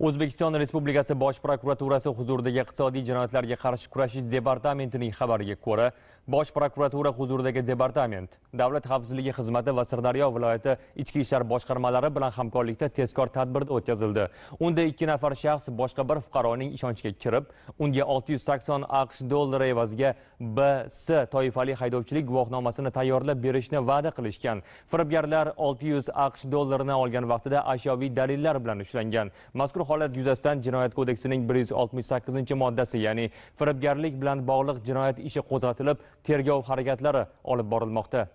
o'zbekiston respublikasi bosh prokuraturasi huzuridagi iqtisodiy jinoyatlarga qarshi kurashish departamentining xabariga ko'ra bosh prokuratura huzuridagi departament davlat xavfsizligi xizmati va sirdaryo viloyati ichki ishlar boshqarmalari bilan hamkorlikda tezkor tadbir o'tkazildi unda ikki nafar shaxs boshqa bir fuqaroning ishonchiga kirib unga 680 aqsh dollari evaziga bs toifali haydovchilik guvohnomasini tayyorlab berishni va'da qilishgan firibgarlar 600 aqsh dollarini olgan vaqtida ashyoviy dalillar bilan ushlangan mazkur holat yuzasidan jinoyat kodeksining 168 moddasi ya'ni firibgarlik bilan bog'liq jinoyat ishi qo'zg'atilib tergov harakatlari olib borilmoqda